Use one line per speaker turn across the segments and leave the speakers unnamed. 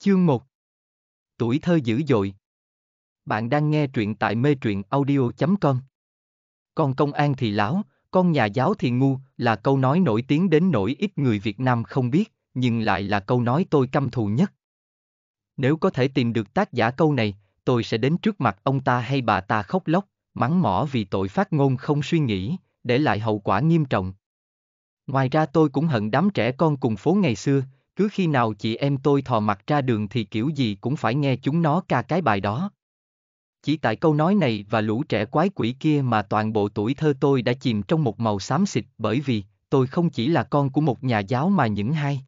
Chương 1 Tuổi thơ dữ dội Bạn đang nghe truyện tại mê truyện audio.com Con công an thì lão, con nhà giáo thì ngu là câu nói nổi tiếng đến nỗi ít người Việt Nam không biết, nhưng lại là câu nói tôi căm thù nhất. Nếu có thể tìm được tác giả câu này, tôi sẽ đến trước mặt ông ta hay bà ta khóc lóc, mắng mỏ vì tội phát ngôn không suy nghĩ, để lại hậu quả nghiêm trọng. Ngoài ra tôi cũng hận đám trẻ con cùng phố ngày xưa, cứ khi nào chị em tôi thò mặt ra đường thì kiểu gì cũng phải nghe chúng nó ca cái bài đó. Chỉ tại câu nói này và lũ trẻ quái quỷ kia mà toàn bộ tuổi thơ tôi đã chìm trong một màu xám xịt bởi vì tôi không chỉ là con của một nhà giáo mà những hai.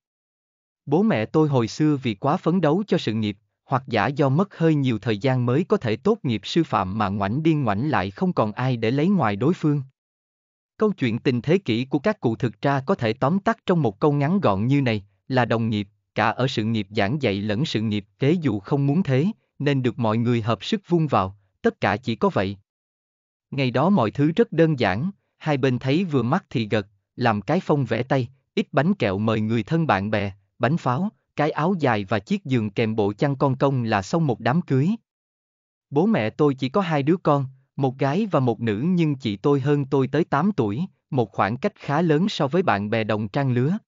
Bố mẹ tôi hồi xưa vì quá phấn đấu cho sự nghiệp, hoặc giả do mất hơi nhiều thời gian mới có thể tốt nghiệp sư phạm mà ngoảnh điên ngoảnh lại không còn ai để lấy ngoài đối phương. Câu chuyện tình thế kỷ của các cụ thực ra có thể tóm tắt trong một câu ngắn gọn như này, là đồng nghiệp, cả ở sự nghiệp giảng dạy lẫn sự nghiệp kế dù không muốn thế, nên được mọi người hợp sức vung vào, tất cả chỉ có vậy. Ngày đó mọi thứ rất đơn giản, hai bên thấy vừa mắt thì gật, làm cái phong vẽ tay, ít bánh kẹo mời người thân bạn bè, bánh pháo, cái áo dài và chiếc giường kèm bộ chăn con công là xong một đám cưới. Bố mẹ tôi chỉ có hai đứa con, một gái và một nữ nhưng chị tôi hơn tôi tới 8 tuổi, một khoảng cách khá lớn so với bạn bè đồng trang lứa.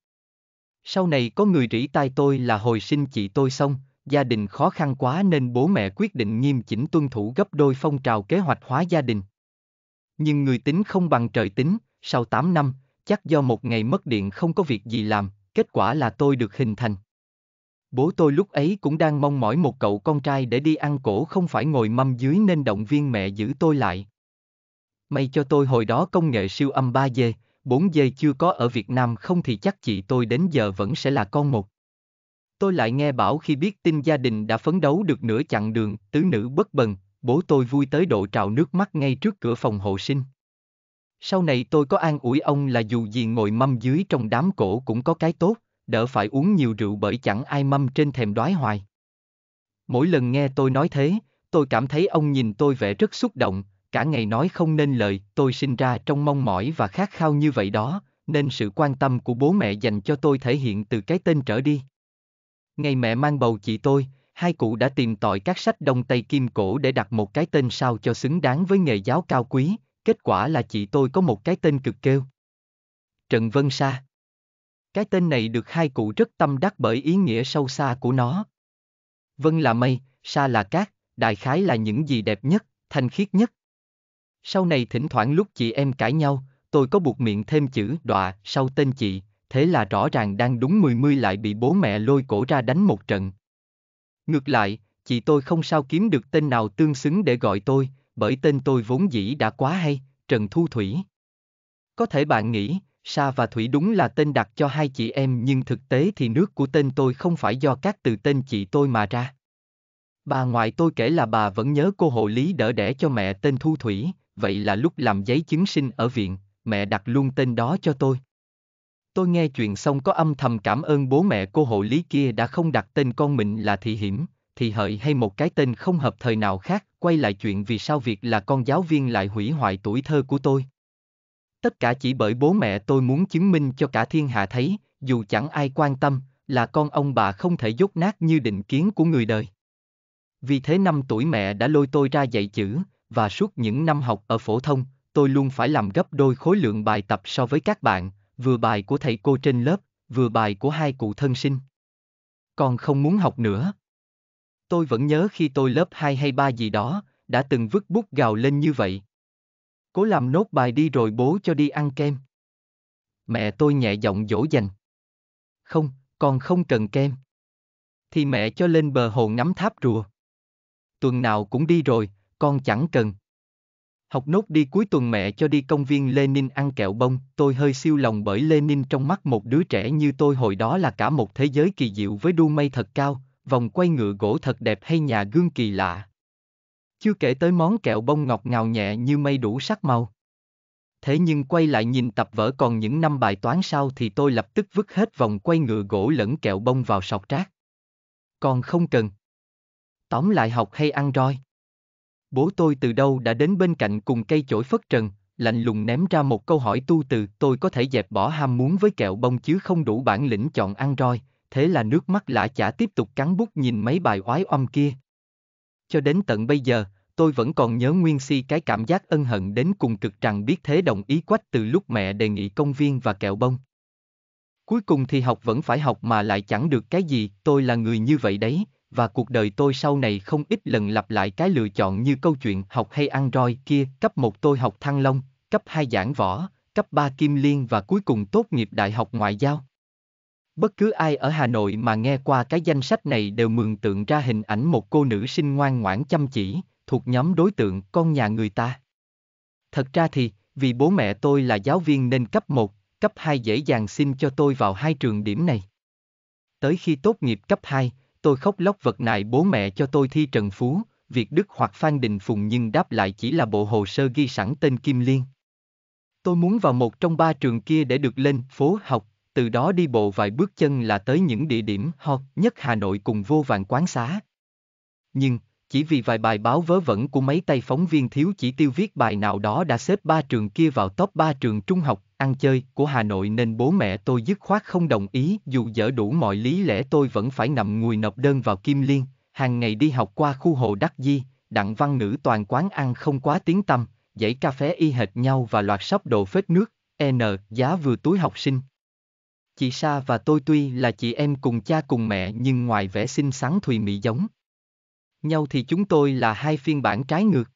Sau này có người rỉ tai tôi là hồi sinh chị tôi xong, gia đình khó khăn quá nên bố mẹ quyết định nghiêm chỉnh tuân thủ gấp đôi phong trào kế hoạch hóa gia đình. Nhưng người tính không bằng trời tính, sau 8 năm, chắc do một ngày mất điện không có việc gì làm, kết quả là tôi được hình thành. Bố tôi lúc ấy cũng đang mong mỏi một cậu con trai để đi ăn cổ không phải ngồi mâm dưới nên động viên mẹ giữ tôi lại. May cho tôi hồi đó công nghệ siêu âm 3D, Bốn giây chưa có ở Việt Nam không thì chắc chị tôi đến giờ vẫn sẽ là con một. Tôi lại nghe bảo khi biết tin gia đình đã phấn đấu được nửa chặng đường, tứ nữ bất bần, bố tôi vui tới độ trào nước mắt ngay trước cửa phòng hộ sinh. Sau này tôi có an ủi ông là dù gì ngồi mâm dưới trong đám cổ cũng có cái tốt, đỡ phải uống nhiều rượu bởi chẳng ai mâm trên thèm đoái hoài. Mỗi lần nghe tôi nói thế, tôi cảm thấy ông nhìn tôi vẻ rất xúc động, cả ngày nói không nên lời, tôi sinh ra trong mong mỏi và khát khao như vậy đó, nên sự quan tâm của bố mẹ dành cho tôi thể hiện từ cái tên trở đi. Ngày mẹ mang bầu chị tôi, hai cụ đã tìm tòi các sách đông tây kim cổ để đặt một cái tên sao cho xứng đáng với nghề giáo cao quý, kết quả là chị tôi có một cái tên cực kêu. Trần Vân Sa Cái tên này được hai cụ rất tâm đắc bởi ý nghĩa sâu xa của nó. Vân là mây, Sa là cát, đại khái là những gì đẹp nhất, thanh khiết nhất. Sau này thỉnh thoảng lúc chị em cãi nhau, tôi có buộc miệng thêm chữ đọa sau tên chị, thế là rõ ràng đang đúng mười mươi lại bị bố mẹ lôi cổ ra đánh một trận. Ngược lại, chị tôi không sao kiếm được tên nào tương xứng để gọi tôi, bởi tên tôi vốn dĩ đã quá hay, Trần Thu Thủy. Có thể bạn nghĩ, Sa và Thủy đúng là tên đặt cho hai chị em nhưng thực tế thì nước của tên tôi không phải do các từ tên chị tôi mà ra. Bà ngoại tôi kể là bà vẫn nhớ cô hộ lý đỡ đẻ cho mẹ tên Thu Thủy, vậy là lúc làm giấy chứng sinh ở viện, mẹ đặt luôn tên đó cho tôi. Tôi nghe chuyện xong có âm thầm cảm ơn bố mẹ cô hộ lý kia đã không đặt tên con mình là Thị Hiểm, Thị Hợi hay một cái tên không hợp thời nào khác, quay lại chuyện vì sao việc là con giáo viên lại hủy hoại tuổi thơ của tôi. Tất cả chỉ bởi bố mẹ tôi muốn chứng minh cho cả thiên hạ thấy, dù chẳng ai quan tâm, là con ông bà không thể dốt nát như định kiến của người đời. Vì thế năm tuổi mẹ đã lôi tôi ra dạy chữ, và suốt những năm học ở phổ thông, tôi luôn phải làm gấp đôi khối lượng bài tập so với các bạn, vừa bài của thầy cô trên lớp, vừa bài của hai cụ thân sinh. Còn không muốn học nữa. Tôi vẫn nhớ khi tôi lớp 2 hay 3 gì đó, đã từng vứt bút gào lên như vậy. Cố làm nốt bài đi rồi bố cho đi ăn kem. Mẹ tôi nhẹ giọng dỗ dành. Không, con không cần kem. Thì mẹ cho lên bờ hồ ngắm tháp rùa. Tuần nào cũng đi rồi, con chẳng cần. Học nốt đi cuối tuần mẹ cho đi công viên Lenin ăn kẹo bông, tôi hơi siêu lòng bởi Lenin trong mắt một đứa trẻ như tôi hồi đó là cả một thế giới kỳ diệu với đu mây thật cao, vòng quay ngựa gỗ thật đẹp hay nhà gương kỳ lạ. Chưa kể tới món kẹo bông ngọt ngào nhẹ như mây đủ sắc màu. Thế nhưng quay lại nhìn tập vở còn những năm bài toán sau thì tôi lập tức vứt hết vòng quay ngựa gỗ lẫn kẹo bông vào sọc rác. Còn không cần. Tóm lại học hay ăn roi. Bố tôi từ đâu đã đến bên cạnh cùng cây chổi phất trần, lạnh lùng ném ra một câu hỏi tu từ tôi có thể dẹp bỏ ham muốn với kẹo bông chứ không đủ bản lĩnh chọn ăn roi, thế là nước mắt lã chả tiếp tục cắn bút nhìn mấy bài oái oăm kia. Cho đến tận bây giờ, tôi vẫn còn nhớ nguyên si cái cảm giác ân hận đến cùng cực rằng biết thế đồng ý quách từ lúc mẹ đề nghị công viên và kẹo bông. Cuối cùng thì học vẫn phải học mà lại chẳng được cái gì, tôi là người như vậy đấy, và cuộc đời tôi sau này không ít lần lặp lại cái lựa chọn như câu chuyện học hay ăn roi kia, cấp 1 tôi học thăng long, cấp 2 giảng võ, cấp 3 kim liên và cuối cùng tốt nghiệp đại học ngoại giao. Bất cứ ai ở Hà Nội mà nghe qua cái danh sách này đều mường tượng ra hình ảnh một cô nữ sinh ngoan ngoãn chăm chỉ, thuộc nhóm đối tượng con nhà người ta. Thật ra thì, vì bố mẹ tôi là giáo viên nên cấp 1, cấp 2 dễ dàng xin cho tôi vào hai trường điểm này. Tới khi tốt nghiệp cấp 2, tôi khóc lóc vật nại bố mẹ cho tôi thi Trần Phú, Việt Đức hoặc Phan Đình Phùng nhưng đáp lại chỉ là bộ hồ sơ ghi sẵn tên Kim Liên. Tôi muốn vào một trong ba trường kia để được lên phố học, từ đó đi bộ vài bước chân là tới những địa điểm hot nhất Hà Nội cùng vô vàng quán xá. Nhưng, chỉ vì vài bài báo vớ vẩn của mấy tay phóng viên thiếu chỉ tiêu viết bài nào đó đã xếp ba trường kia vào top 3 trường trung học, ăn chơi của Hà Nội nên bố mẹ tôi dứt khoát không đồng ý dù dở đủ mọi lý lẽ tôi vẫn phải nằm ngùi nộp đơn vào Kim Liên, hàng ngày đi học qua khu hồ Đắc Di, đặng văn nữ toàn quán ăn không quá tiếng tâm, dãy cà phê y hệt nhau và loạt sắp đồ phết nước, N, giá vừa túi học sinh. Chị Sa và tôi tuy là chị em cùng cha cùng mẹ nhưng ngoài vẻ xinh xắn thùy mị giống nhau thì chúng tôi là hai phiên bản trái ngược.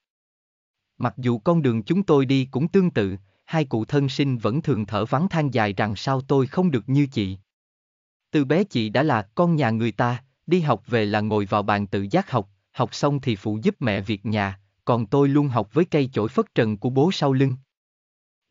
Mặc dù con đường chúng tôi đi cũng tương tự, hai cụ thân sinh vẫn thường thở vắng than dài rằng sao tôi không được như chị. Từ bé chị đã là con nhà người ta, đi học về là ngồi vào bàn tự giác học, học xong thì phụ giúp mẹ việc nhà, còn tôi luôn học với cây chổi phất trần của bố sau lưng.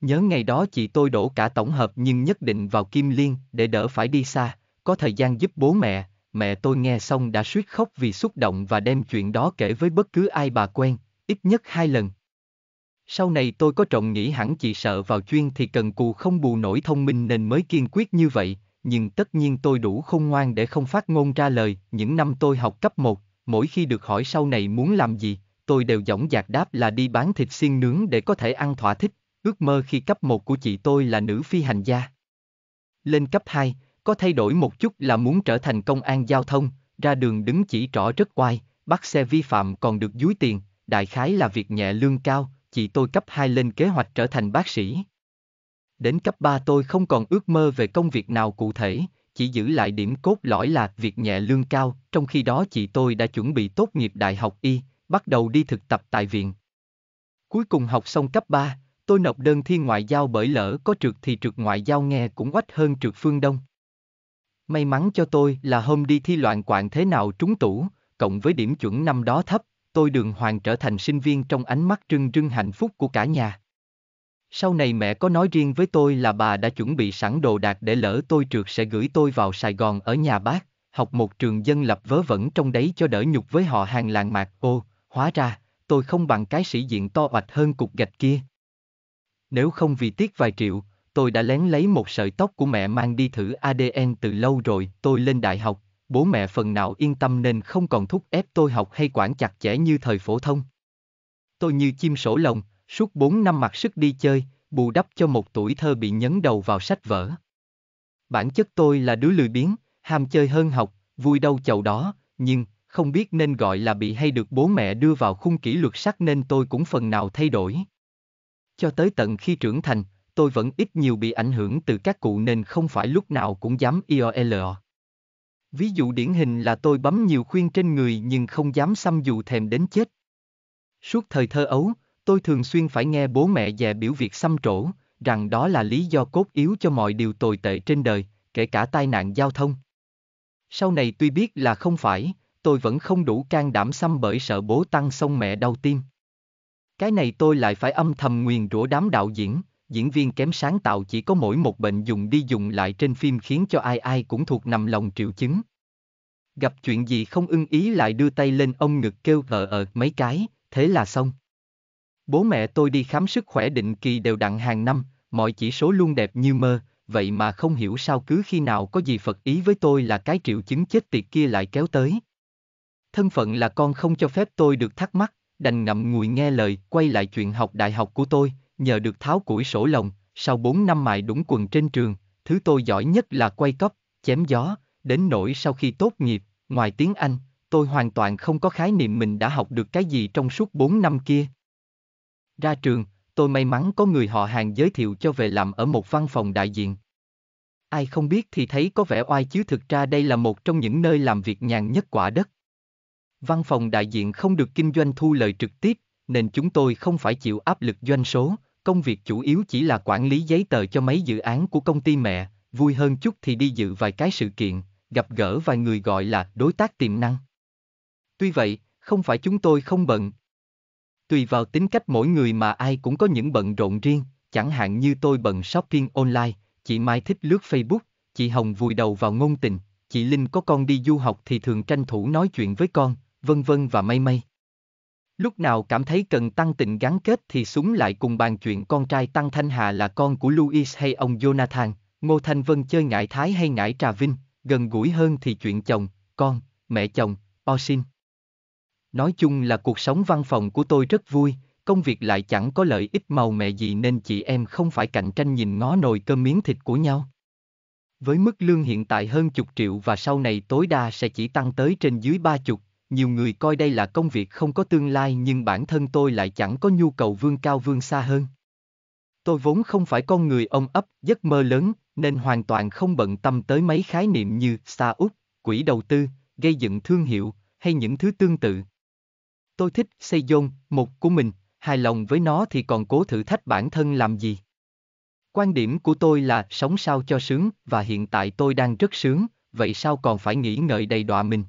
Nhớ ngày đó chị tôi đổ cả tổng hợp nhưng nhất định vào Kim Liên để đỡ phải đi xa, có thời gian giúp bố mẹ, mẹ tôi nghe xong đã suýt khóc vì xúc động và đem chuyện đó kể với bất cứ ai bà quen, ít nhất hai lần. Sau này tôi có trọng nghĩ hẳn chị sợ vào chuyên thì cần cù không bù nổi thông minh nên mới kiên quyết như vậy, nhưng tất nhiên tôi đủ khôn ngoan để không phát ngôn ra lời, những năm tôi học cấp 1, mỗi khi được hỏi sau này muốn làm gì, tôi đều dõng dạc đáp là đi bán thịt xiên nướng để có thể ăn thỏa thích, ước mơ khi cấp 1 của chị tôi là nữ phi hành gia. Lên cấp 2, có thay đổi một chút là muốn trở thành công an giao thông, ra đường đứng chỉ trỏ rất oai, bắt xe vi phạm còn được dúi tiền, đại khái là việc nhẹ lương cao, chị tôi cấp 2 lên kế hoạch trở thành bác sĩ. Đến cấp 3 tôi không còn ước mơ về công việc nào cụ thể, chỉ giữ lại điểm cốt lõi là việc nhẹ lương cao, trong khi đó chị tôi đã chuẩn bị tốt nghiệp đại học y, bắt đầu đi thực tập tại viện. Cuối cùng học xong cấp 3, tôi nộp đơn thi ngoại giao bởi lỡ có trượt thì trượt ngoại giao nghe cũng quách hơn trượt phương Đông. May mắn cho tôi là hôm đi thi loạn quạng thế nào trúng tủ, cộng với điểm chuẩn năm đó thấp, tôi đường hoàng trở thành sinh viên trong ánh mắt trưng trưng hạnh phúc của cả nhà. Sau này mẹ có nói riêng với tôi là bà đã chuẩn bị sẵn đồ đạc để lỡ tôi trượt sẽ gửi tôi vào Sài Gòn ở nhà bác, học một trường dân lập vớ vẩn trong đấy cho đỡ nhục với họ hàng làng mạc ô, hóa ra, tôi không bằng cái sĩ diện to oạch hơn cục gạch kia. Nếu không vì tiếc vài triệu, tôi đã lén lấy một sợi tóc của mẹ mang đi thử ADN từ lâu rồi, tôi lên đại học, bố mẹ phần nào yên tâm nên không còn thúc ép tôi học hay quản chặt chẽ như thời phổ thông. Tôi như chim sổ lồng, suốt 4 năm mặc sức đi chơi, bù đắp cho một tuổi thơ bị nhấn đầu vào sách vở. Bản chất tôi là đứa lười biếng, ham chơi hơn học, vui đâu chầu đó, nhưng, không biết nên gọi là bị hay được bố mẹ đưa vào khung kỷ luật sắc nên tôi cũng phần nào thay đổi. Cho tới tận khi trưởng thành, tôi vẫn ít nhiều bị ảnh hưởng từ các cụ nên không phải lúc nào cũng dám iol Ví dụ điển hình là tôi bấm nhiều khuyên trên người nhưng không dám xăm dù thèm đến chết. Suốt thời thơ ấu, tôi thường xuyên phải nghe bố mẹ dè biểu việc xăm trổ, rằng đó là lý do cốt yếu cho mọi điều tồi tệ trên đời, kể cả tai nạn giao thông. Sau này tuy biết là không phải, tôi vẫn không đủ can đảm xăm bởi sợ bố tăng xong mẹ đau tim. Cái này tôi lại phải âm thầm nguyền rủa đám đạo diễn, diễn viên kém sáng tạo chỉ có mỗi một bệnh dùng đi dùng lại trên phim khiến cho ai ai cũng thuộc nằm lòng triệu chứng. Gặp chuyện gì không ưng ý lại đưa tay lên ông ngực kêu ờ ờ mấy cái, thế là xong. Bố mẹ tôi đi khám sức khỏe định kỳ đều đặn hàng năm, mọi chỉ số luôn đẹp như mơ, vậy mà không hiểu sao cứ khi nào có gì phật ý với tôi là cái triệu chứng chết tiệt kia lại kéo tới. Thân phận là con không cho phép tôi được thắc mắc, đành ngậm ngùi nghe lời quay lại chuyện học đại học của tôi, nhờ được tháo củi sổ lồng, sau 4 năm mài đúng quần trên trường, thứ tôi giỏi nhất là quay cóp, chém gió, đến nỗi sau khi tốt nghiệp, ngoài tiếng Anh, tôi hoàn toàn không có khái niệm mình đã học được cái gì trong suốt 4 năm kia. Ra trường, tôi may mắn có người họ hàng giới thiệu cho về làm ở một văn phòng đại diện. Ai không biết thì thấy có vẻ oai chứ thực ra đây là một trong những nơi làm việc nhàn nhất quả đất. Văn phòng đại diện không được kinh doanh thu lợi trực tiếp, nên chúng tôi không phải chịu áp lực doanh số, công việc chủ yếu chỉ là quản lý giấy tờ cho mấy dự án của công ty mẹ, vui hơn chút thì đi dự vài cái sự kiện, gặp gỡ vài người gọi là đối tác tiềm năng. Tuy vậy, không phải chúng tôi không bận. Tùy vào tính cách mỗi người mà ai cũng có những bận rộn riêng, chẳng hạn như tôi bận shopping online, chị Mai thích lướt Facebook, chị Hồng vùi đầu vào ngôn tình, chị Linh có con đi du học thì thường tranh thủ nói chuyện với con, vân vân và mây mây. Lúc nào cảm thấy cần tăng tình gắn kết thì súng lại cùng bàn chuyện con trai Tăng Thanh Hà là con của Louis hay ông Jonathan, Ngô Thanh Vân chơi ngải thái hay ngải trà vinh, gần gũi hơn thì chuyện chồng, con, mẹ chồng, Osin. Nói chung là cuộc sống văn phòng của tôi rất vui, công việc lại chẳng có lợi ích màu mẹ gì nên chị em không phải cạnh tranh nhìn ngó nồi cơm miếng thịt của nhau. Với mức lương hiện tại hơn chục triệu và sau này tối đa sẽ chỉ tăng tới trên dưới ba chục, nhiều người coi đây là công việc không có tương lai nhưng bản thân tôi lại chẳng có nhu cầu vươn cao vươn xa hơn. Tôi vốn không phải con người ông ấp, giấc mơ lớn, nên hoàn toàn không bận tâm tới mấy khái niệm như xa út, quỹ đầu tư, gây dựng thương hiệu, hay những thứ tương tự. Tôi thích xây dôn, một của mình, hài lòng với nó thì còn cố thử thách bản thân làm gì. Quan điểm của tôi là sống sao cho sướng và hiện tại tôi đang rất sướng, vậy sao còn phải nghĩ ngợi đầy đọa mình.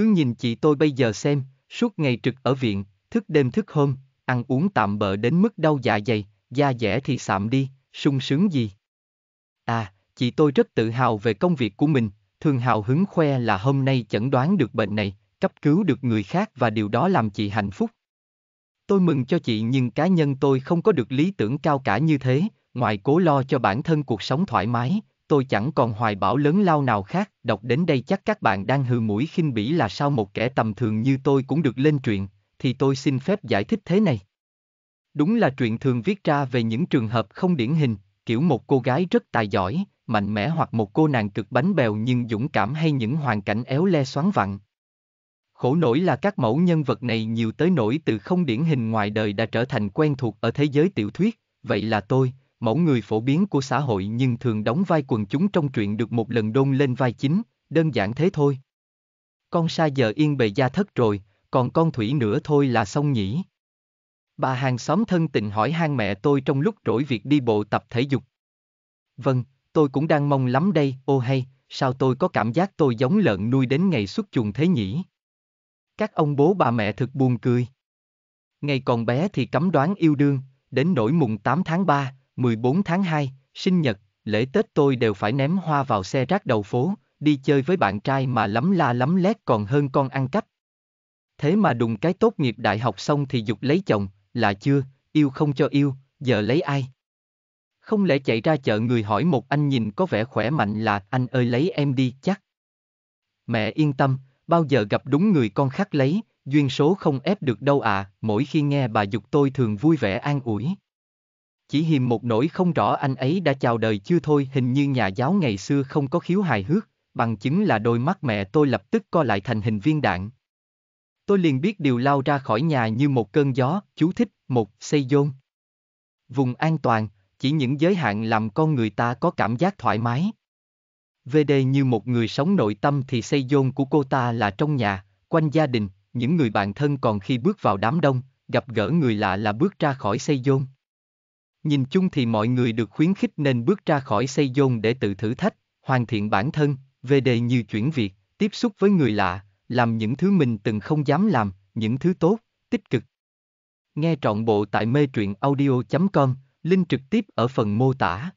Cứ nhìn chị tôi bây giờ xem, suốt ngày trực ở viện, thức đêm thức hôm, ăn uống tạm bợ đến mức đau dạ dày, da dẻ thì sạm đi, sung sướng gì. À, chị tôi rất tự hào về công việc của mình, thường hào hứng khoe là hôm nay chẩn đoán được bệnh này, cấp cứu được người khác và điều đó làm chị hạnh phúc. Tôi mừng cho chị nhưng cá nhân tôi không có được lý tưởng cao cả như thế, ngoài cố lo cho bản thân cuộc sống thoải mái, tôi chẳng còn hoài bão lớn lao nào khác, đọc đến đây chắc các bạn đang hừ mũi khinh bỉ là sao một kẻ tầm thường như tôi cũng được lên truyện, thì tôi xin phép giải thích thế này. Đúng là truyện thường viết ra về những trường hợp không điển hình, kiểu một cô gái rất tài giỏi, mạnh mẽ hoặc một cô nàng cực bánh bèo nhưng dũng cảm hay những hoàn cảnh éo le xoắn vặn. Khổ nổi là các mẫu nhân vật này nhiều tới nổi từ không điển hình ngoài đời đã trở thành quen thuộc ở thế giới tiểu thuyết, vậy là tôi, mẫu người phổ biến của xã hội nhưng thường đóng vai quần chúng trong chuyện được một lần đôn lên vai chính, đơn giản thế thôi. Con sa giờ yên bề gia thất rồi, còn con thủy nữa thôi là xong nhỉ. Bà hàng xóm thân tình hỏi hang mẹ tôi trong lúc rỗi việc đi bộ tập thể dục. Vâng, tôi cũng đang mong lắm đây, ô hay, sao tôi có cảm giác tôi giống lợn nuôi đến ngày xuất chuồng thế nhỉ? Các ông bố bà mẹ thực buồn cười. Ngày còn bé thì cấm đoán yêu đương, đến nỗi mùng 8 tháng 3, 14 tháng 2, sinh nhật, lễ Tết tôi đều phải ném hoa vào xe rác đầu phố, đi chơi với bạn trai mà lắm la lắm lét còn hơn con ăn cắp. Thế mà đùng cái tốt nghiệp đại học xong thì dục lấy chồng, là chưa, yêu không cho yêu, giờ lấy ai? Không lẽ chạy ra chợ người hỏi một anh nhìn có vẻ khỏe mạnh là anh ơi lấy em đi chắc. Mẹ yên tâm, bao giờ gặp đúng người con khác lấy, duyên số không ép được đâu à, mỗi khi nghe bà dục tôi thường vui vẻ an ủi chỉ hiềm một nỗi không rõ anh ấy đã chào đời chưa thôi hình như nhà giáo ngày xưa không có khiếu hài hước, bằng chứng là đôi mắt mẹ tôi lập tức co lại thành hình viên đạn. Tôi liền biết điều lao ra khỏi nhà như một cơn gió, chú thích, một, xây dôn. Vùng an toàn, chỉ những giới hạn làm con người ta có cảm giác thoải mái. về VD như một người sống nội tâm thì xây dôn của cô ta là trong nhà, quanh gia đình, những người bạn thân còn khi bước vào đám đông, gặp gỡ người lạ là bước ra khỏi xây dôn. Nhìn chung thì mọi người được khuyến khích nên bước ra khỏi xây dôn để tự thử thách, hoàn thiện bản thân, về đề như chuyển việc, tiếp xúc với người lạ, làm những thứ mình từng không dám làm, những thứ tốt, tích cực. Nghe trọn bộ tại mê truyện audio.com, link trực tiếp ở phần mô tả.